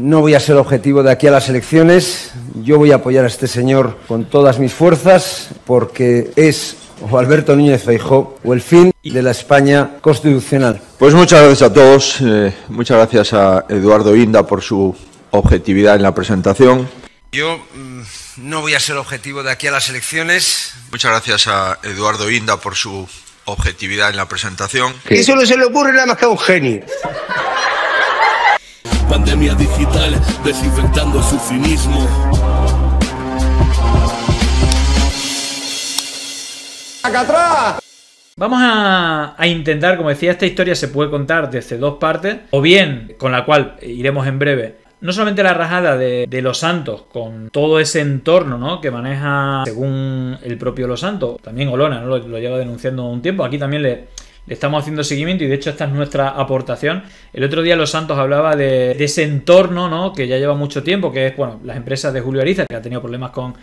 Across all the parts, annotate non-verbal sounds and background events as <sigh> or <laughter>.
No voy a ser objetivo de aquí a las elecciones. Yo voy a apoyar a este señor con todas mis fuerzas porque es o Alberto Núñez Feijó o el fin de la España constitucional. Pues muchas gracias a todos. Eh, muchas gracias a Eduardo Inda por su objetividad en la presentación. Yo mm, no voy a ser objetivo de aquí a las elecciones. Muchas gracias a Eduardo Inda por su objetividad en la presentación. Eso no se le ocurre nada más que a un genio pandemia digital, desinfectando su cinismo. ¡Acá atrás! Vamos a, intentar, como decía, esta historia se puede contar desde dos partes, o bien, con la cual iremos en breve, no solamente la rajada de, Los Santos con todo ese entorno ¿no? que maneja según el propio Los Santos, también Olona ¿no? lo, lo lleva denunciando un tiempo, aquí también le, estamos haciendo seguimiento y de hecho esta es nuestra aportación. El otro día Los Santos hablaba de, ese entorno, ¿no? Que ya lleva mucho tiempo, que es, bueno, las empresas de Julio Ariza, que ha tenido problemas con,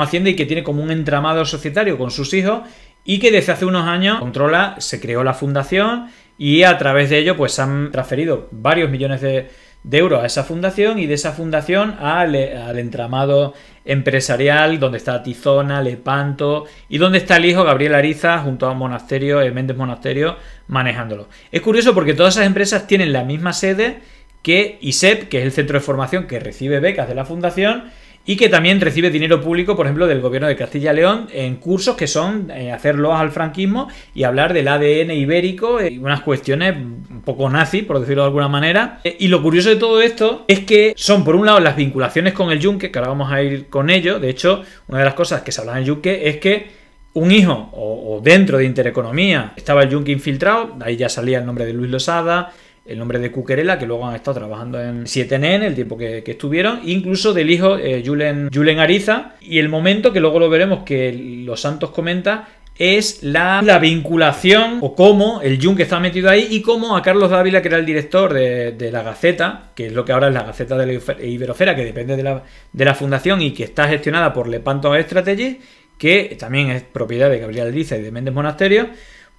Hacienda y que tiene como un entramado societario con sus hijos y que desde hace unos años controla, se creó la fundación y a través de ello pues han transferido varios millones de, euros a esa fundación y de esa fundación al, al entramado empresarial, donde está Tizona, Lepanto y donde está el hijo Gabriel Ariza junto a Monasterio, eh, Méndez Monasterio, manejándolo. Es curioso porque todas esas empresas tienen la misma sede que ISEP, que es el centro de formación que recibe becas de la fundación, y que también recibe dinero público, por ejemplo, del gobierno de Castilla y León en cursos que son eh, hacerlos al franquismo y hablar del ADN ibérico eh, y unas cuestiones un poco nazi, por decirlo de alguna manera. Eh, y lo curioso de todo esto es que son, por un lado, las vinculaciones con el yunque, que ahora vamos a ir con ello. De hecho, una de las cosas que se habla en el yunque es que un hijo o, dentro de Intereconomía estaba el yunque infiltrado, ahí ya salía el nombre de Luis Losada, el nombre de Cuquerela, que luego han estado trabajando en 7 Nen, el tiempo que, estuvieron, incluso del hijo eh, Julen, Ariza, y el momento que luego lo veremos que Los Santos comenta es la, vinculación o cómo el yunque está metido ahí y cómo a Carlos Dávila, que era el director de, la Gaceta, que es lo que ahora es la Gaceta de la e Iberofera, que depende de la, fundación y que está gestionada por Lepanto Strategy, que también es propiedad de Gabriel Liza y de Méndez Monasterio,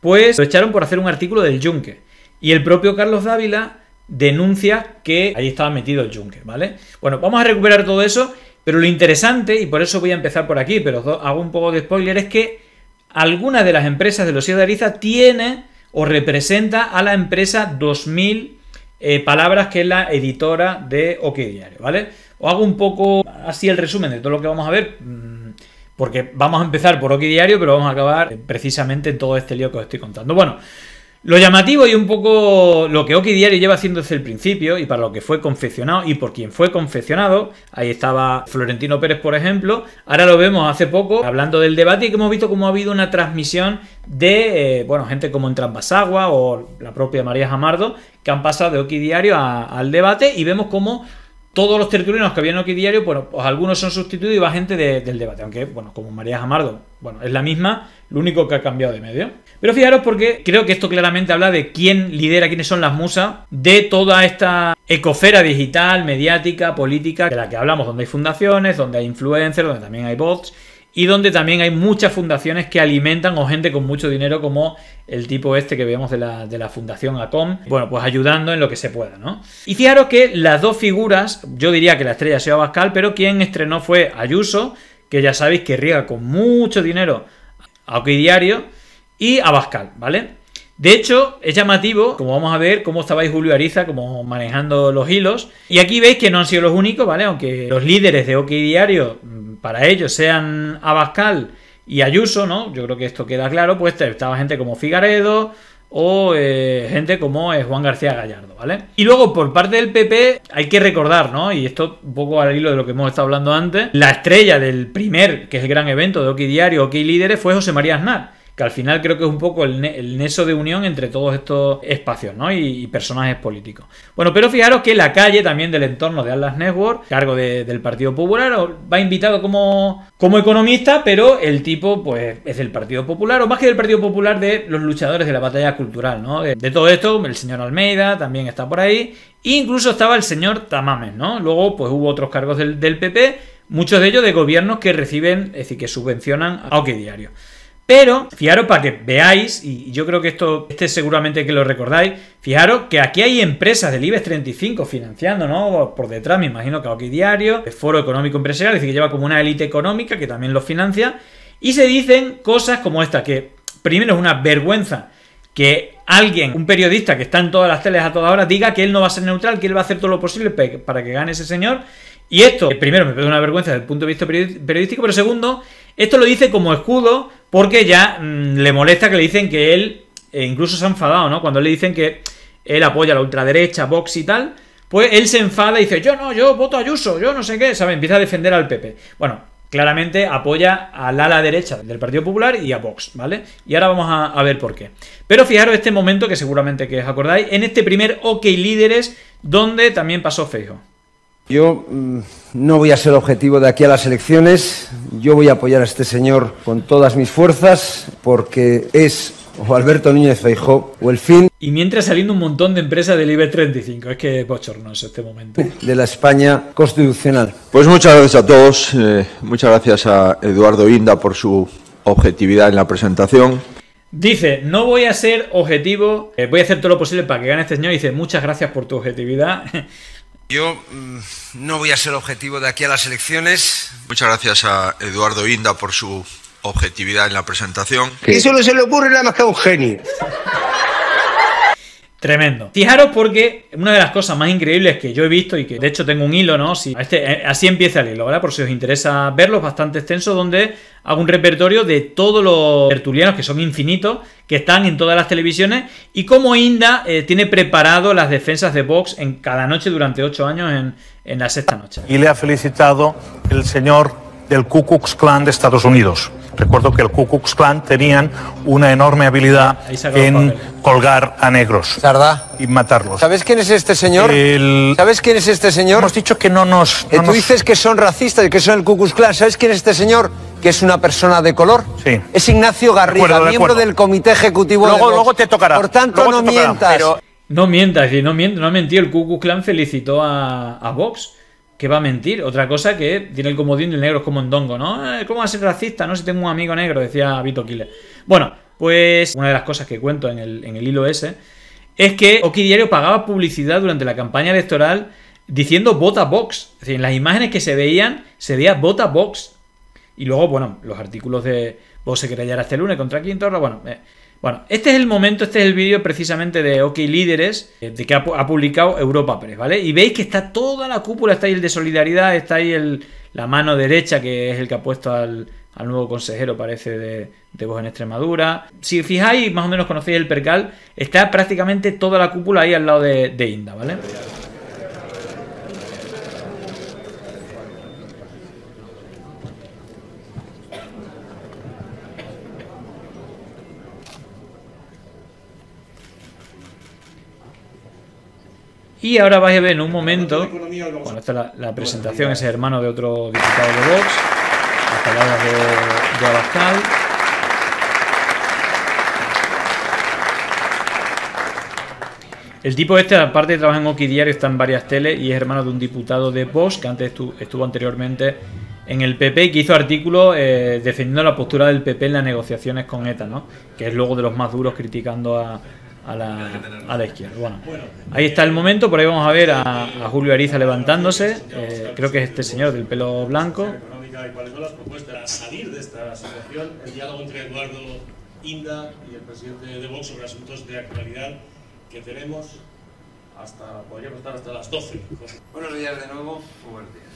pues lo echaron por hacer un artículo del Yunque. Y el propio Carlos Dávila denuncia que ahí estaba metido el Juncker, ¿vale? Bueno, vamos a recuperar todo eso, pero lo interesante, y por eso voy a empezar por aquí, pero hago un poco de spoiler, es que alguna de las empresas de los de Ariza tiene o representa a la empresa 2000 eh, palabras que es la editora de OK Diario, ¿vale? O hago un poco así el resumen de todo lo que vamos a ver, mm, porque vamos a empezar por OK Diario, pero vamos a acabar eh, precisamente en todo este lío que os estoy contando. Bueno, lo llamativo y un poco lo que Oki Diario lleva haciendo desde el principio y para lo que fue confeccionado y por quien fue confeccionado, ahí estaba Florentino Pérez, por ejemplo, ahora lo vemos hace poco hablando del debate y que hemos visto cómo ha habido una transmisión de, eh, bueno, gente como agua o la propia María Jamardo, que han pasado de Oki Diario al debate y vemos cómo todos los tertulianos que habían aquí Diario, bueno, pues algunos son sustituidos y va gente del debate. Aunque, bueno, como María Jamardo, bueno, es la misma, lo único que ha cambiado de medio. Pero fijaros porque creo que esto claramente habla de quién lidera, quiénes son las musas de toda esta ecofera digital, mediática, política, de la que hablamos, donde hay fundaciones, donde hay influencers, donde también hay bots y donde también hay muchas fundaciones que alimentan o gente con mucho dinero como el tipo este que vemos de la, fundación Acom, bueno, pues ayudando en lo que se pueda, ¿no? Y fijaros que las dos figuras, yo diría que la estrella sea Abascal, pero quien estrenó fue Ayuso, que ya sabéis que riega con mucho dinero a OK Diario, y a Bascal, ¿vale? De hecho, es llamativo, como vamos a ver, cómo estabais Julio Ariza, como manejando los hilos. Y aquí veis que no han sido los únicos, ¿vale? Aunque los líderes de OK Diario para ellos sean Abascal y Ayuso, ¿no? Yo creo que esto queda claro, pues estaba gente como Figaredo o eh, gente como eh, Juan García Gallardo, ¿vale? Y luego por parte del PP hay que recordar, ¿no? Y esto un poco al hilo de lo que hemos estado hablando antes, la estrella del primer, que es el gran evento de Oki Diario, Oki Líderes, fue José María Aznar que al final creo que es un poco el, neso de unión entre todos estos espacios ¿no? y, personajes políticos. Bueno, pero fijaros que la calle también del entorno de Atlas Network, cargo del Partido Popular, va invitado como, como economista, pero el tipo pues es del Partido Popular, o más que del Partido Popular, de los luchadores de la batalla cultural. ¿no? De, todo esto, el señor Almeida también está por ahí, e Incluso estaba el señor Tamames, ¿no? Luego, pues hubo otros cargos del, PP, muchos de ellos de gobiernos que reciben, es decir, que subvencionan a OK Diario. Pero fijaros para que veáis, y yo creo que esto, este seguramente que lo recordáis, fijaros que aquí hay empresas del IBEX 35 financiando, ¿no? Por detrás, me imagino que aquí diario, el Foro Económico Empresarial, es decir, que lleva como una élite económica que también los financia, y se dicen cosas como esta, que primero es una vergüenza que alguien, un periodista que está en todas las teles a toda hora, diga que él no va a ser neutral, que él va a hacer todo lo posible para que gane ese señor. Y esto, primero, me parece una vergüenza desde el punto de vista periodístico, pero segundo, esto lo dice como escudo porque ya mm, le molesta que le dicen que él, eh, incluso se ha enfadado, ¿no? Cuando le dicen que él apoya a la ultraderecha, Vox y tal, pues él se enfada y dice, yo no, yo voto a Ayuso, yo no sé qué, ¿sabes? Empieza a defender al PP. Bueno, claramente apoya al ala derecha del Partido Popular y a Vox, ¿vale? Y ahora vamos a, a, ver por qué. Pero fijaros este momento que seguramente que os acordáis, en este primer OK Líderes, donde también pasó Feijo. Yo mm, no voy a ser objetivo de aquí a las elecciones. Yo voy a apoyar a este señor con todas mis fuerzas porque es o Alberto Núñez Feijó o el fin. Y mientras saliendo un montón de empresas del IBEX 35, es que es este momento. De la España constitucional. Pues muchas gracias a todos. Eh, muchas gracias a Eduardo Inda por su objetividad en la presentación. Dice, no voy a ser objetivo, eh, voy a hacer todo lo posible para que gane este señor. dice, muchas gracias por tu objetividad. Yo <laughs> No voy a ser objetivo de aquí a las elecciones. Muchas gracias a Eduardo Inda por su objetividad en la presentación. Que no se le ocurre nada más que a un genio. Tremendo. Fijaros porque una de las cosas más increíbles que yo he visto y que de hecho tengo un hilo, ¿no? Si, este, eh, así empieza el hilo, ¿verdad? Por si os interesa verlo, es bastante extenso, donde hago un repertorio de todos los tertulianos, que son infinitos, que están en todas las televisiones, y cómo Inda eh, tiene preparado las defensas de Vox en cada noche durante ocho años en, en la sexta noche. Y le ha felicitado el señor del Ku Klux Klan de Estados Unidos. Recuerdo que el Ku Klux Klan tenían una enorme habilidad en colgar a negros y matarlos. ¿Sabes quién es este señor? ¿Sabes quién es este señor? Hemos dicho que no nos... Eh, tú dices que son racistas, y que son el Ku Klux Klan. ¿Sabes quién es este señor? que es una persona de color. Sí. Es Ignacio Garriga, miembro del comité ejecutivo. Luego, de luego te tocará. Por tanto, no mientas. No mientas, no, miento, no ha mentido. El Cucu Clan felicitó a, Vox. Que va a mentir. Otra cosa que tiene el comodín del negro es como en Dongo, ¿no? ¿Cómo va a ser racista? No si tengo un amigo negro, decía Vito Killer. Bueno, pues una de las cosas que cuento en el, hilo ese es que Oki Diario pagaba publicidad durante la campaña electoral diciendo vota Vox. Es decir, en las imágenes que se veían, se veía vota Vox. Y luego, bueno, los artículos de Vox se creyera este lunes contra Quintorra, bueno, eh, bueno, este es el momento, este es el vídeo precisamente de OK Líderes, eh, de que ha, publicado Europa Press, ¿vale? Y veis que está toda la cúpula, está ahí el de solidaridad, está ahí el, la mano derecha, que es el que ha puesto al, nuevo consejero, parece, de, de Voz en Extremadura. Si fijáis, más o menos conocéis el percal, está prácticamente toda la cúpula ahí al lado de Inda, ¿vale? Y ahora vais a ver en un momento, bueno, esta es la, presentación, ese hermano de otro diputado de Vox, las palabras de, Abascal. El tipo este, aparte de trabajar en Oki está en varias teles y es hermano de un diputado de Vox que antes estuvo, anteriormente en el PP y que hizo artículos eh, defendiendo la postura del PP en las negociaciones con ETA, ¿no? Que es luego de los más duros criticando a, a la, a la izquierda. Bueno, ahí está el momento, por ahí vamos a ver a, Julio Ariza levantándose, eh, creo que es este señor del pelo blanco. ¿Cuáles son las propuestas salir de esta situación? El diálogo entre Eduardo Inda y el presidente de Vox sobre asuntos de actualidad que tenemos hasta, podríamos estar hasta las 12. Buenos días de nuevo, buenos días.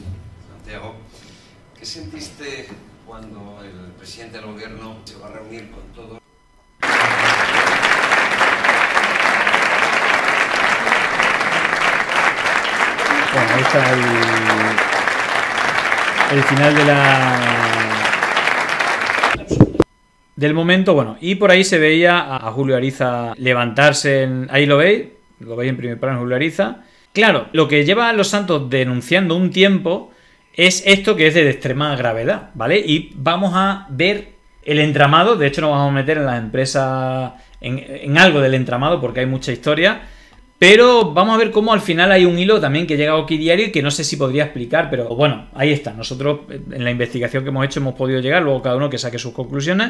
Santiago, ¿qué sentiste cuando el presidente del gobierno se va a reunir con todos Bueno, ahí está el, final de la del momento, bueno, y por ahí se veía a Julio Ariza levantarse, en, ahí lo veis, lo veis en primer plano Julio Ariza. Claro, lo que lleva a los Santos denunciando un tiempo es esto que es de extrema gravedad, ¿vale? Y vamos a ver el entramado, de hecho nos vamos a meter en la empresa en algo del entramado porque hay mucha historia. Pero vamos a ver cómo al final hay un hilo también que llega aquí diario y que no sé si podría explicar, pero bueno, ahí está. Nosotros eh, en la investigación que hemos hecho hemos podido llegar, luego cada uno que saque sus conclusiones.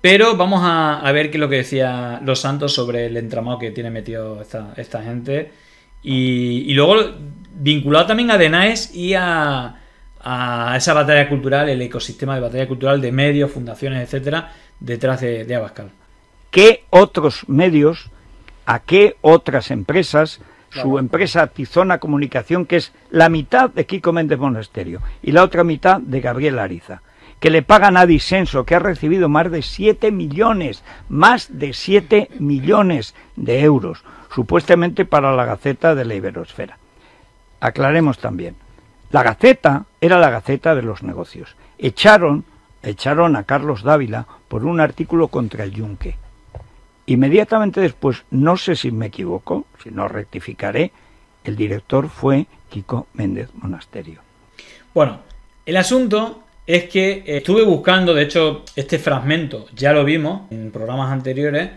Pero vamos a, ver qué es lo que decía Los Santos sobre el entramado que tiene metido esta, gente. Y, luego vinculado también a Denaes y a, esa batalla cultural, el ecosistema de batalla cultural de medios, fundaciones, etcétera, detrás de Abascal. ¿Qué otros medios? a qué otras empresas, su empresa Tizona Comunicación, que es la mitad de Kiko Méndez Monasterio y la otra mitad de Gabriel Ariza, que le pagan a Disenso, que ha recibido más de 7 millones, más de 7 millones de euros, supuestamente para la Gaceta de la Iberosfera. Aclaremos también. La Gaceta era la Gaceta de los negocios. Echaron, echaron a Carlos Dávila por un artículo contra el Yunque Inmediatamente después, no sé si me equivoco, si no rectificaré, el director fue Kiko Méndez Monasterio. Bueno, el asunto es que estuve buscando, de hecho, este fragmento ya lo vimos en programas anteriores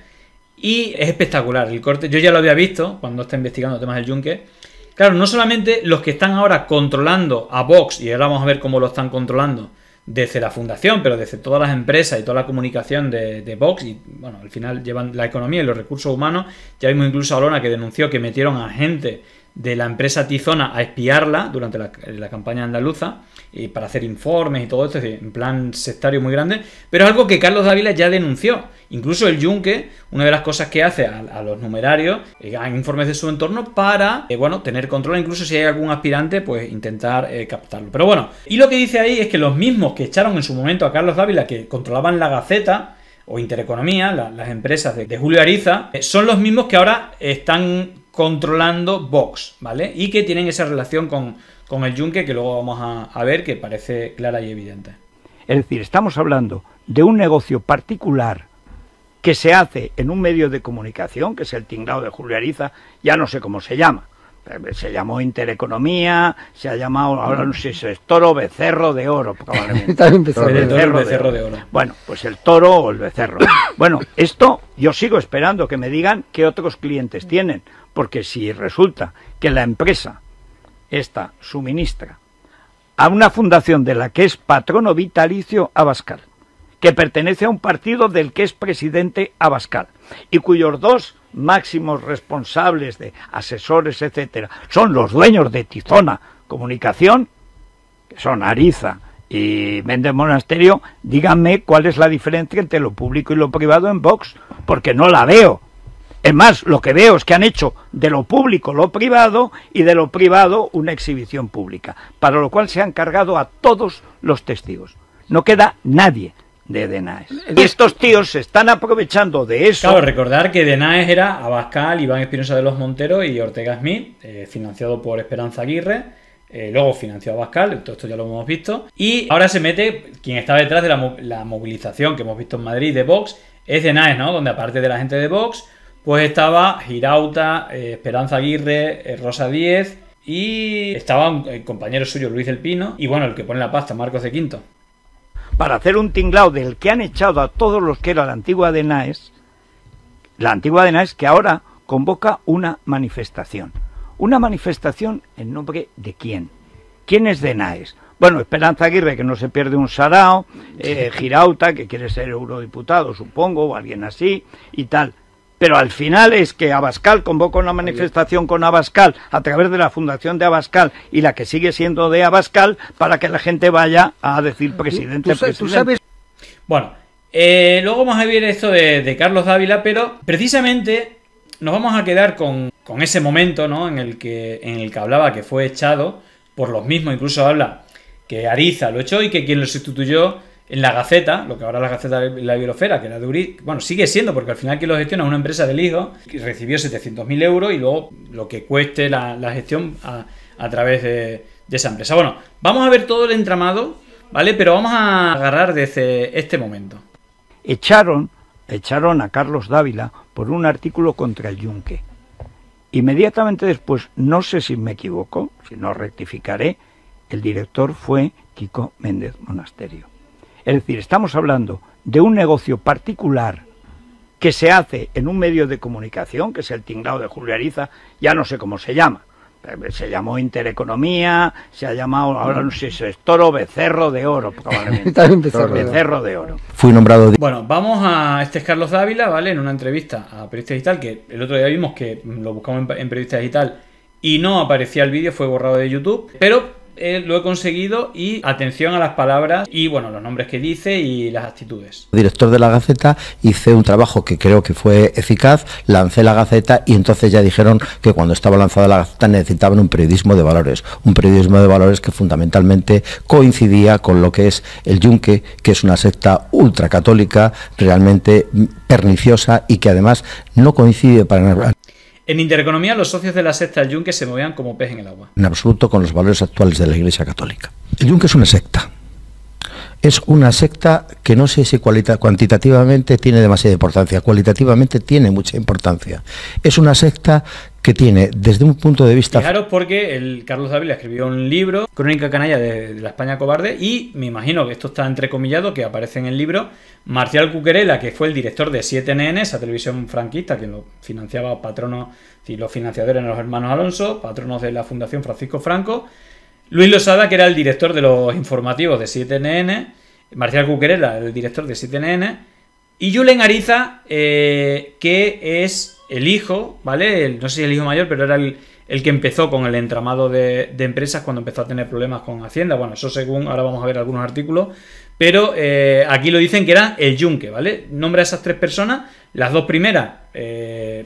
y es espectacular el corte. Yo ya lo había visto cuando está investigando temas del Yunque. Claro, no solamente los que están ahora controlando a Vox, y ahora vamos a ver cómo lo están controlando, desde la fundación, pero desde todas las empresas y toda la comunicación de, de, Vox, y bueno, al final llevan la economía y los recursos humanos. Ya vimos incluso a Lona que denunció que metieron a gente de la empresa Tizona a espiarla durante la, eh, campaña andaluza y eh, para hacer informes y todo esto, en plan sectario muy grande, pero es algo que Carlos Dávila ya denunció. Incluso el Yunque, una de las cosas que hace a, los numerarios, eh, informes de su entorno para, bueno, tener control, incluso si hay algún aspirante, pues intentar captarlo. Pero bueno, y lo que dice ahí es que los mismos que echaron en su momento a Carlos Dávila, que controlaban la Gaceta, o Intereconomía, las empresas de, de Julio Ariza, son los mismos que ahora están controlando Vox, ¿vale? Y que tienen esa relación con, con el yunque que luego vamos a, ver que parece clara y evidente. Es decir, estamos hablando de un negocio particular que se hace en un medio de comunicación, que es el tinglado de Julio ya no sé cómo se llama. Se llamó Intereconomía, se ha llamado, ahora no sé si es <laughs> toro, becerro de oro. becerro, de oro. Bueno, pues el toro o el becerro. Bueno, esto yo sigo esperando que me digan qué otros clientes tienen, porque si resulta que la empresa esta suministra a una fundación de la que es patrono vitalicio Abascal, que pertenece a un partido del que es presidente Abascal y cuyos dos máximos responsables de asesores, etcétera, son los dueños de Tizona Comunicación, que son Ariza y Méndez Monasterio, díganme cuál es la diferencia entre lo público y lo privado en Vox, porque no la veo. Es más, lo que veo es que han hecho de lo público lo privado y de lo privado una exhibición pública, para lo cual se han cargado a todos los testigos. No queda nadie de Denaes. Y estos tíos se están aprovechando de eso. Claro, recordar que Denaes era Abascal, Iván Espinosa de los Monteros y Ortega Smith, eh, financiado por Esperanza Aguirre. Eh, luego financió a Bascal, todo esto ya lo hemos visto. Y ahora se mete quien estaba detrás de la, la movilización que hemos visto en Madrid de Vox, es Denaes, ¿no? Donde aparte de la gente de Vox, pues estaba Girauta, eh, Esperanza Aguirre, eh, Rosa Díez y estaba un, el eh, compañero suyo Luis El Pino y bueno, el que pone la pasta, Marcos de Quinto. Para hacer un tinglao del que han echado a todos los que era la antigua de Naes, la antigua de Naes que ahora convoca una manifestación. Una manifestación en nombre de quién. ¿Quién es de Naes? Bueno, Esperanza Aguirre, que no se pierde un sarao, <laughs> Girauta, que quiere ser eurodiputado, supongo, o alguien así, y tal pero al final es que Abascal convoca una manifestación con Abascal a través de la fundación de Abascal y la que sigue siendo de Abascal para que la gente vaya a decir presidente, presidente. Bueno, eh, luego vamos a ver esto de, Carlos Dávila, pero precisamente nos vamos a quedar con, con ese momento ¿no? en, el que, en el que hablaba que fue echado por los mismos, incluso habla que Ariza lo echó y que quien lo sustituyó en la Gaceta, lo que ahora la Gaceta de la biosfera, que era de Uri, bueno, sigue siendo, porque al final quien lo gestiona es una empresa del hijo, que recibió 700.000 euros y luego lo que cueste la, gestión a, través de, esa empresa. Bueno, vamos a ver todo el entramado, ¿vale? Pero vamos a agarrar desde este momento. Echaron, echaron a Carlos Dávila por un artículo contra el Yunque. Inmediatamente después, no sé si me equivoco, si no rectificaré, el director fue Kiko Méndez Monasterio. Es decir, estamos hablando de un negocio particular que se hace en un medio de comunicación, que es el tinglado de Julio Ariza, ya no sé cómo se llama. Eh, se llamó Intereconomía, se ha llamado, ahora no sé si es Toro Becerro de Oro, probablemente. <laughs> Becerro, Becerro de Oro. Fui nombrado. Bueno, vamos a. Este es Carlos Dávila, ¿vale? En una entrevista a Periodista Digital, que el otro día vimos que lo buscamos en, en Periodista Digital y no aparecía el vídeo, fue borrado de YouTube. Pero eh, lo he conseguido y atención a las palabras y bueno, los nombres que dice y las actitudes. Director de la Gaceta, hice un trabajo que creo que fue eficaz, lancé la Gaceta y entonces ya dijeron que cuando estaba lanzada la Gaceta necesitaban un periodismo de valores, un periodismo de valores que fundamentalmente coincidía con lo que es el Yunque, que es una secta ultracatólica realmente perniciosa y que además no coincide para nada en Intereconomía, los socios de la secta del Yunque se movían como pez en el agua. En absoluto con los valores actuales de la Iglesia Católica. El Yunque es una secta es una secta que no sé si cuantitativamente tiene demasiada importancia, cualitativamente tiene mucha importancia. Es una secta que tiene desde un punto de vista... Claro, porque el Carlos Dávila escribió un libro, Crónica Canalla de, la España Cobarde, y me imagino que esto está entrecomillado, que aparece en el libro, Marcial Cuquerela, que fue el director de 7NN, esa televisión franquista, que lo financiaba patronos, y los financiadores eran los hermanos Alonso, patronos de la Fundación Francisco Franco, Luis Losada, que era el director de los informativos de 7NN, Marcial Cuquerela, el director de 7NN, y Julen Ariza, eh, que es el hijo, ¿vale? no sé si el hijo mayor, pero era el, que empezó con el entramado de, empresas cuando empezó a tener problemas con Hacienda. Bueno, eso según, ahora vamos a ver algunos artículos, pero eh, aquí lo dicen que era el Yunque, ¿vale? Nombra a esas tres personas, las dos primeras eh,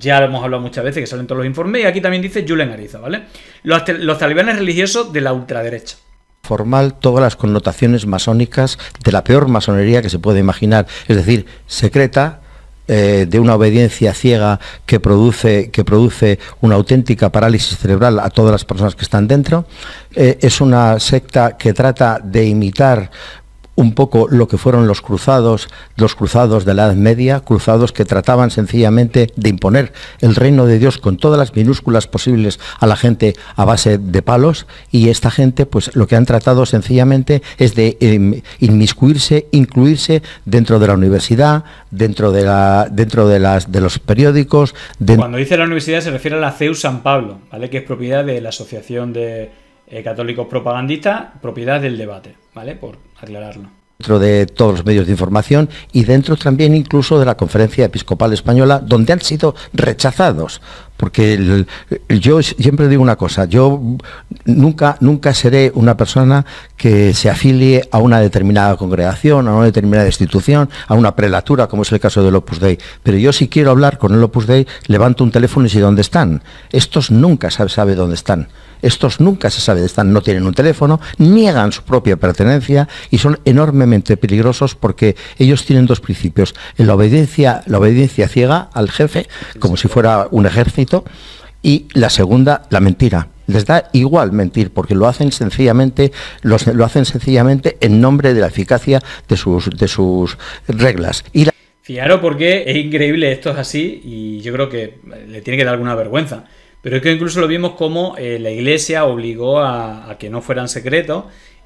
ya lo hemos hablado muchas veces, que salen todos los informes, y aquí también dice Julen Ariza, ¿vale? Los, talibanes religiosos de la ultraderecha formal todas las connotaciones masónicas de la peor masonería que se puede imaginar, es decir, secreta, eh, de una obediencia ciega que produce, que produce una auténtica parálisis cerebral a todas las personas que están dentro. Eh, es una secta que trata de imitar un poco lo que fueron los cruzados, los cruzados de la Edad Media, cruzados que trataban sencillamente de imponer el reino de Dios con todas las minúsculas posibles a la gente a base de palos y esta gente pues lo que han tratado sencillamente es de em, inmiscuirse, incluirse dentro de la universidad, dentro de la dentro de las de los periódicos. Cuando dice la universidad se refiere a la CEU San Pablo, ¿vale? que es propiedad de la Asociación de eh, Católicos Propagandistas, propiedad del debate. Por aclararlo. Dentro de todos los medios de información y dentro también incluso de la Conferencia Episcopal Española, donde han sido rechazados. Porque yo siempre digo una cosa, yo nunca, nunca seré una persona que se afilie a una determinada congregación, a una determinada institución, a una prelatura, como es el caso del Opus Dei. Pero yo si quiero hablar con el Opus Dei, levanto un teléfono y sé dónde están. Estos nunca saben sabe dónde están. Estos nunca se sabe de están, no tienen un teléfono, niegan su propia pertenencia y son enormemente peligrosos porque ellos tienen dos principios. La obediencia, la obediencia ciega al jefe, como si fuera un ejército, y la segunda, la mentira les da igual mentir porque lo hacen sencillamente lo hacen sencillamente en nombre de la eficacia de sus de sus reglas y fijaros porque es increíble esto es así y yo creo que le tiene que dar alguna vergüenza pero es que incluso lo vimos como eh, la iglesia obligó a, que no fueran secretos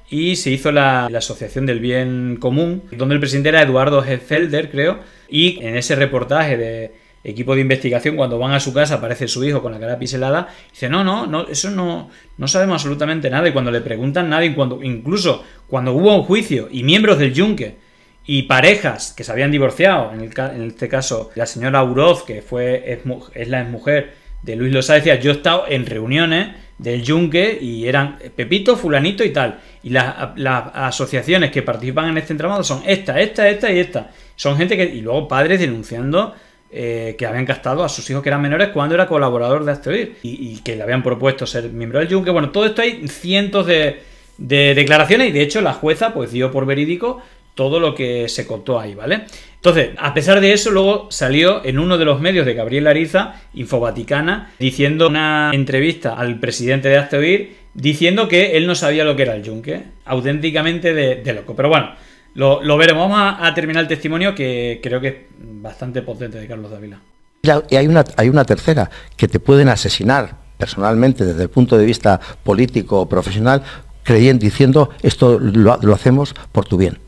y se hizo la, Asociación del Bien Común, donde el presidente era Eduardo Heffelder, creo, y en ese reportaje de equipo de investigación, cuando van a su casa, aparece su hijo con la cara piselada, dice, no, no, no eso no, no sabemos absolutamente nada, y cuando le preguntan nada, cuando, incluso cuando hubo un juicio y miembros del yunque y parejas que se habían divorciado, en, este caso la señora Uroz, que fue, es, es la mujer de Luis Losa decía, yo he estado en reuniones del Yunque y eran Pepito, fulanito y tal. Y las, asociaciones que participan en este entramado son esta, esta, esta y esta. Son gente que... Y luego padres denunciando eh, que habían gastado a sus hijos que eran menores cuando era colaborador de Asteroid y, que le habían propuesto ser miembro del Yunque. Bueno, todo esto hay cientos de, de declaraciones y de hecho la jueza pues dio por verídico todo lo que se contó ahí, ¿vale? Entonces, a pesar de eso, luego salió en uno de los medios de Gabriel Ariza, Infovaticana, diciendo una entrevista al presidente de Azteoir, diciendo que él no sabía lo que era el yunque. Auténticamente de, loco. Pero bueno, lo, veremos. Vamos a, terminar el testimonio que creo que es bastante potente de Carlos Dávila. Y hay una, hay una tercera, que te pueden asesinar personalmente desde el punto de vista político o profesional, creyendo, diciendo, esto lo hacemos por tu bien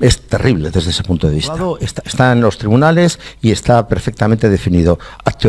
es terrible desde ese punto de vista. Está, en los tribunales y está perfectamente definido. Hazte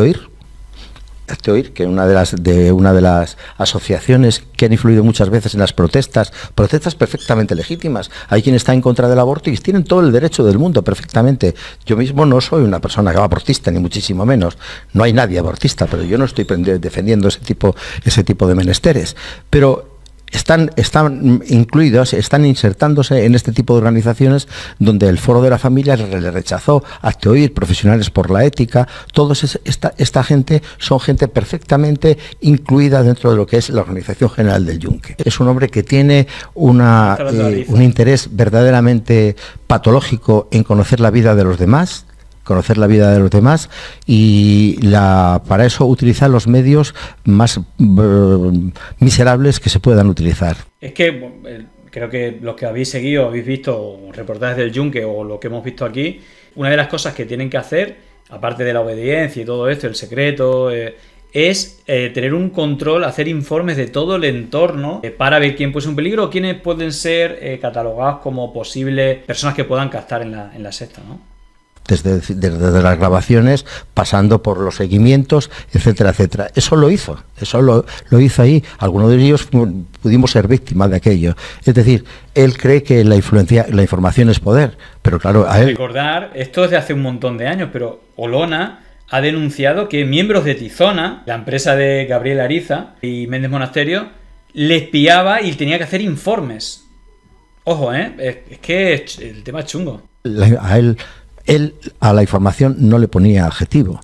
oír, que una de las de una de las asociaciones que han influido muchas veces en las protestas, protestas perfectamente legítimas. Hay quien está en contra del aborto y tienen todo el derecho del mundo perfectamente. Yo mismo no soy una persona que abortista ni muchísimo menos. No hay nadie abortista, pero yo no estoy defendiendo ese tipo ese tipo de menesteres. Pero están, están incluidos, están insertándose en este tipo de organizaciones donde el Foro de la Familia le rechazó a oír Profesionales por la Ética, todos esta, gente son gente perfectamente incluida dentro de lo que es la Organización General del Yunque. Es un hombre que tiene eh, un interés verdaderamente patológico en conocer la vida de los demás, conocer la vida de los demás y la, para eso utilizar los medios más eh, miserables que se puedan utilizar. Es que eh, creo que los que habéis seguido, habéis visto reportajes del Yunque o lo que hemos visto aquí, una de las cosas que tienen que hacer, aparte de la obediencia y todo esto, el secreto, eh, es tener un control, hacer informes de todo el entorno para ver quién puede ser un peligro o quiénes pueden ser catalogados como posibles personas que puedan captar en la, en la sexta, ¿no? desde, las grabaciones, pasando por los seguimientos, etcétera, etcétera. Eso lo hizo, eso lo, hizo ahí. Algunos de ellos pudimos ser víctimas de aquello. Es decir, él cree que la, influencia, la información es poder, pero claro, a él... Recordar, esto es de hace un montón de años, pero Olona ha denunciado que miembros de Tizona, la empresa de Gabriel Ariza y Méndez Monasterio, le espiaba y tenía que hacer informes. Ojo, ¿eh? Es, que el tema es chungo. a él él a la información no le ponía adjetivo.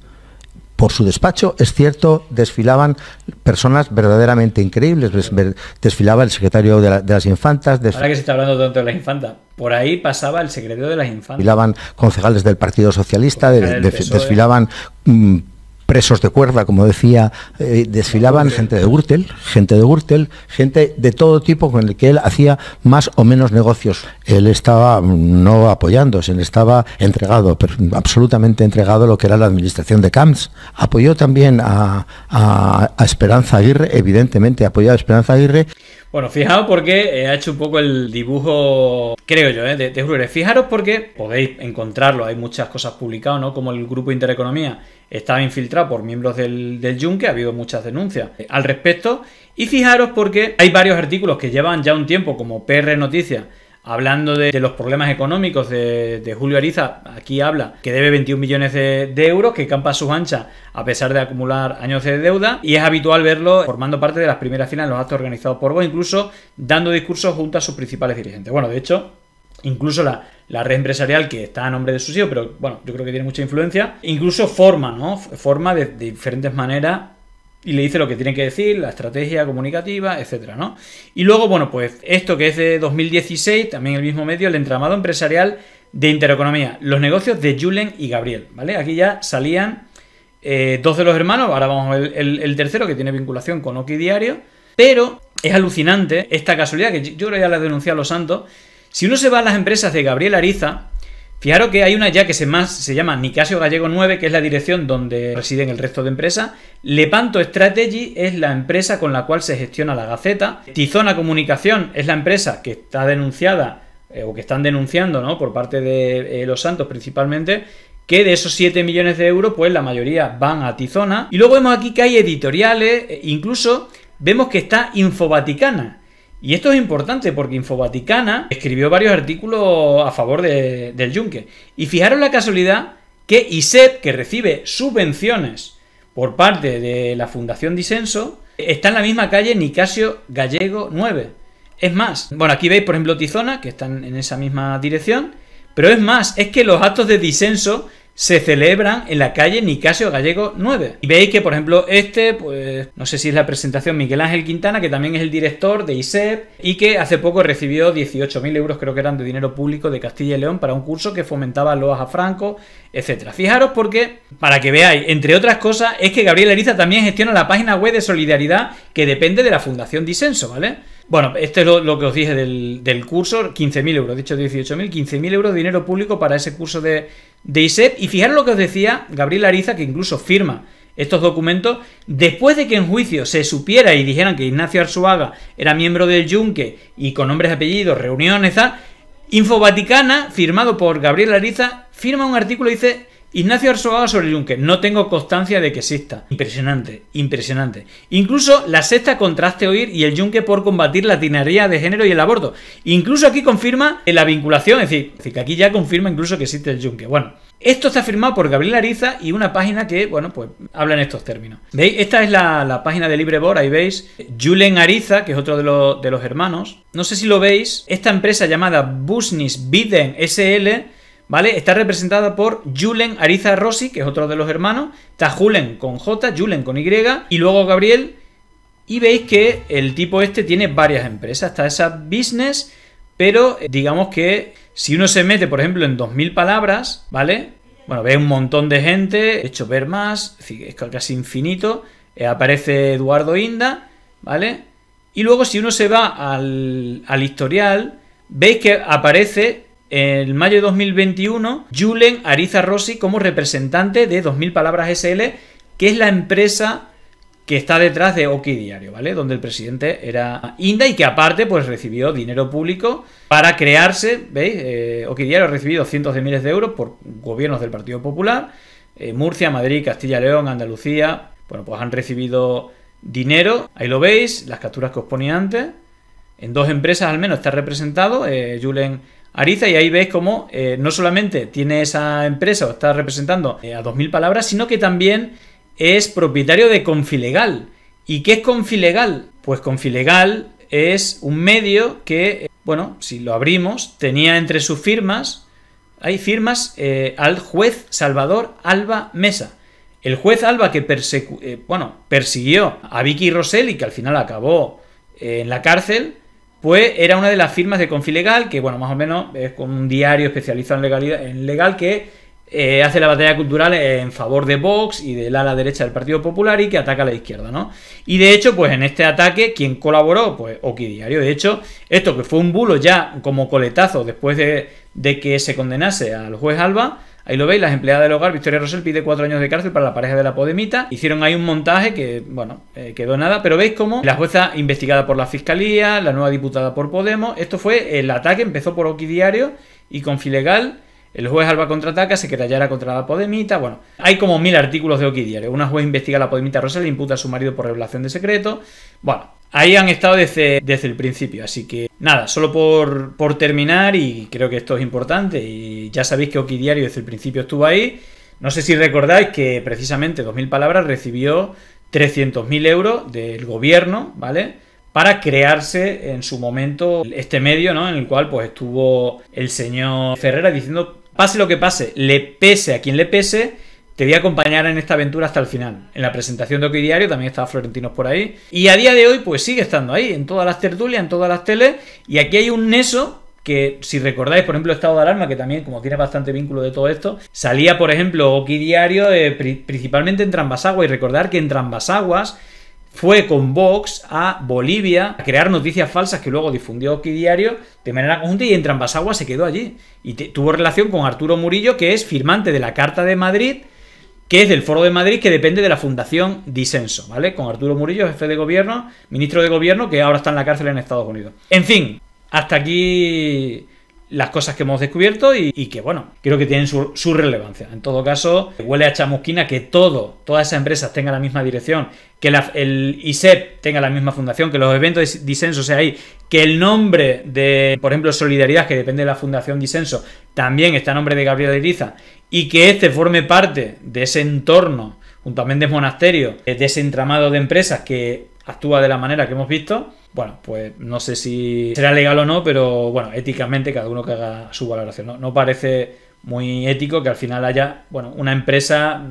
Por su despacho, es cierto, desfilaban personas verdaderamente increíbles. Desfilaba el secretario de, las infantas. Ahora que se está hablando tanto de las infantas, por ahí pasaba el secretario de las infantas. Desfilaban concejales del Partido Socialista, desfilaban mm, presos de cuerda, como decía, eh, desfilaban gente de Gürtel, gente de Gürtel, gente de todo tipo con el que él hacía más o menos negocios. Él estaba mm, no apoyándose, él estaba entregado, absolutamente entregado a lo que era la administración de Camps. Apoyó también a, a Esperanza Aguirre, evidentemente apoyó a Esperanza Aguirre. Bueno, fijaos porque eh, ha hecho un poco el dibujo, creo yo, eh, de, de Fijaros porque podéis encontrarlo, hay muchas cosas publicadas, ¿no? Como el grupo Intereconomía estaba infiltrado por miembros del, del ha habido muchas denuncias eh, al respecto. Y fijaros porque hay varios artículos que llevan ya un tiempo, como PR Noticias, Hablando de, los problemas económicos de, Julio Ariza, aquí habla que debe 21 millones de, euros, que campa a sus anchas a pesar de acumular años de deuda, y es habitual verlo formando parte de las primeras filas en los actos organizados por vos incluso dando discursos junto a sus principales dirigentes. Bueno, de hecho, incluso la, red empresarial que está a nombre de su hijos, pero bueno, yo creo que tiene mucha influencia, incluso forma, ¿no? Forma de diferentes maneras y le dice lo que tiene que decir, la estrategia comunicativa, etcétera, ¿no? Y luego, bueno, pues esto que es de 2016, también el mismo medio, el entramado empresarial de Intereconomía, los negocios de Julen y Gabriel, ¿vale? Aquí ya salían eh, dos de los hermanos, ahora vamos a ver el, tercero que tiene vinculación con Oki Diario, pero es alucinante esta casualidad que yo creo ya la denunciado a los santos. Si uno se va a las empresas de Gabriel Ariza, Fijaros que hay una ya que se, más, se llama Nicasio Gallego 9, que es la dirección donde residen el resto de empresas. Lepanto Strategy es la empresa con la cual se gestiona la Gaceta. Tizona Comunicación es la empresa que está denunciada eh, o que están denunciando ¿no? por parte de eh, Los Santos principalmente, que de esos 7 millones de euros, pues la mayoría van a Tizona. Y luego vemos aquí que hay editoriales, eh, incluso vemos que está Infobaticana. Y esto es importante porque Infovaticana escribió varios artículos a favor del Yunque. Y fijaros la casualidad que ISEP, que recibe subvenciones por parte de la Fundación Disenso, está en la misma calle Nicasio Gallego 9. Es más, bueno, aquí veis por ejemplo Tizona, que están en esa misma dirección, pero es más, es que los actos de disenso se celebran en la calle Nicasio Gallego 9. Y veis que, por ejemplo, este, pues no sé si es la presentación Miguel Ángel Quintana, que también es el director de ISEP y que hace poco recibió 18.000 euros, creo que eran de dinero público de Castilla y León, para un curso que fomentaba loas a Franco, etc. Fijaros porque, para que veáis, entre otras cosas, es que Gabriel Ariza también gestiona la página web de Solidaridad que depende de la Fundación Disenso, ¿vale? Bueno, esto es lo, que os dije del, del curso, 15.000 euros, dicho 18.000, 15.000 euros de dinero público para ese curso de, de e Y fijaros lo que os decía Gabriel Ariza, que incluso firma estos documentos, después de que en juicio se supiera y dijeran que Ignacio Arzuaga era miembro del Yunque y con nombres, apellidos, reuniones, info Vaticana firmado por Gabriel Ariza, firma un artículo y dice Ignacio Arzuaga sobre yunque. No tengo constancia de que exista. Impresionante, impresionante. Incluso la sexta contraste oír y el yunque por combatir la tinería de género y el aborto. Incluso aquí confirma la vinculación, es decir, que aquí ya confirma incluso que existe el yunque. Bueno, esto está firmado por Gabriel Ariza y una página que, bueno, pues habla en estos términos. ¿Veis? Esta es la, página de Librebor, ahí veis. Julen Ariza, que es otro de, los, de los hermanos. No sé si lo veis. Esta empresa llamada Business Biden SL ¿vale? Está representada por Julen Ariza Rossi, que es otro de los hermanos. Está Julen con J, Julen con Y, y luego Gabriel. Y veis que el tipo este tiene varias empresas. Está esa business, pero eh, digamos que si uno se mete, por ejemplo, en 2000 palabras, ¿vale? Bueno, ve un montón de gente, he hecho ver más, es casi infinito. Eh, aparece Eduardo Inda, ¿vale? Y luego si uno se va al, al historial, veis que aparece en mayo de 2021, Julen Ariza Rossi como representante de 2000 Palabras SL, que es la empresa que está detrás de Oki Diario, ¿vale? Donde el presidente era Inda y que aparte pues recibió dinero público para crearse, ¿veis? Eh, Diario ha recibido cientos de miles de euros por gobiernos del Partido Popular, eh, Murcia, Madrid, Castilla, León, Andalucía, bueno, pues han recibido dinero, ahí lo veis, las capturas que os ponía antes, en dos empresas al menos está representado, eh, Julen Ariza y ahí ves cómo eh, no solamente tiene esa empresa o está representando eh, a 2.000 palabras, sino que también es propietario de Confilegal. ¿Y qué es Confilegal? Pues Confilegal es un medio que, eh, bueno, si lo abrimos, tenía entre sus firmas, hay firmas al juez Salvador Alba Mesa. El juez Alba que bueno, persiguió a Vicky Rossell y que al final acabó en la cárcel, pues era una de las firmas de Confilegal, que bueno, más o menos es con un diario especializado en, legalidad, en legal que eh, hace la batalla cultural en favor de Vox y del ala derecha del Partido Popular y que ataca a la izquierda, ¿no? Y de hecho, pues en este ataque, quien colaboró? Pues Oki Diario. De hecho, esto que fue un bulo ya como coletazo después de que se condenase al juez Alba, Ahí lo veis, las empleadas del hogar, Victoria Rosell pide cuatro años de cárcel para la pareja de la Podemita. Hicieron ahí un montaje que, bueno, eh, quedó nada, pero veis cómo la jueza investigada por la fiscalía, la nueva diputada por Podemos, esto fue el ataque, empezó por Oki Diario y con Filegal. El juez Alba contraataca, se querellara contra la Podemita. Bueno, hay como mil artículos de Oki Diario. Una juez investiga a la Podemita Rosell, imputa a su marido por revelación de secreto. Bueno, Ahí han estado desde, el principio, así que nada, solo por, por terminar y creo que esto es importante y ya sabéis que Oki Diario desde el principio estuvo ahí. No sé si recordáis que precisamente 2.000 palabras recibió 300.000 euros del gobierno, ¿vale? Para crearse en su momento este medio, ¿no? En el cual pues estuvo el señor Ferrera diciendo, pase lo que pase, le pese a quien le pese, te voy a acompañar en esta aventura hasta el final. En la presentación de Hockey Diario también estaba Florentinos por ahí. Y a día de hoy, pues sigue estando ahí, en todas las tertulias, en todas las teles. Y aquí hay un neso que si recordáis, por ejemplo, Estado de Alarma, que también, como tiene bastante vínculo de todo esto, salía, por ejemplo, Oki Diario eh, principalmente en Trambasagua. Y recordar que en Trambasagua fue con Vox a Bolivia a crear noticias falsas que luego difundió Oki Diario de manera conjunta y en Trambasagua se quedó allí. Y tuvo relación con Arturo Murillo, que es firmante de la Carta de Madrid que es del Foro de Madrid, que depende de la Fundación Disenso, ¿vale? Con Arturo Murillo, jefe de gobierno, ministro de gobierno, que ahora está en la cárcel en Estados Unidos. En fin, hasta aquí las cosas que hemos descubierto y, que, bueno, creo que tienen su, relevancia. En todo caso, huele a chamusquina que todo, todas esas empresas tengan la misma dirección, que el ISEP tenga la misma fundación, que los eventos de disenso sea ahí, que el nombre de, por ejemplo, Solidaridad, que depende de la Fundación Disenso, también está a nombre de Gabriel Iriza y que éste forme parte de ese entorno, juntamente Monasterio, de ese entramado de empresas que actúa de la manera que hemos visto, bueno, pues no sé si será legal o no, pero bueno, éticamente cada uno que haga su valoración. No, parece muy ético que al final haya, bueno, una empresa,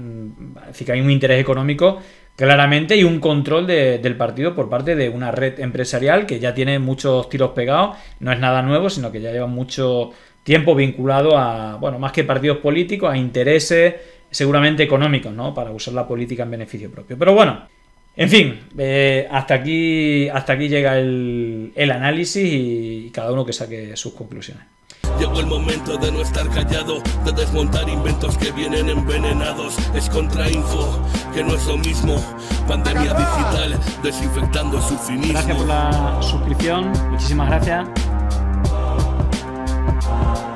así mm, que hay un interés económico claramente y un control del partido por parte de una red empresarial que ya tiene muchos tiros pegados, no es nada nuevo, sino que ya lleva mucho tiempo vinculado a, bueno, más que partidos políticos, a intereses seguramente económicos, ¿no? Para usar la política en beneficio propio. Pero bueno, en fin, eh, hasta, aquí, hasta aquí llega el, el análisis y, cada uno que saque sus conclusiones. Llegó el momento de no estar callado, de desmontar inventos que vienen envenenados. Es contrainfo, que no es lo mismo. Pandemia digital, desinfectando su fin Gracias por la suscripción, muchísimas gracias. Bye.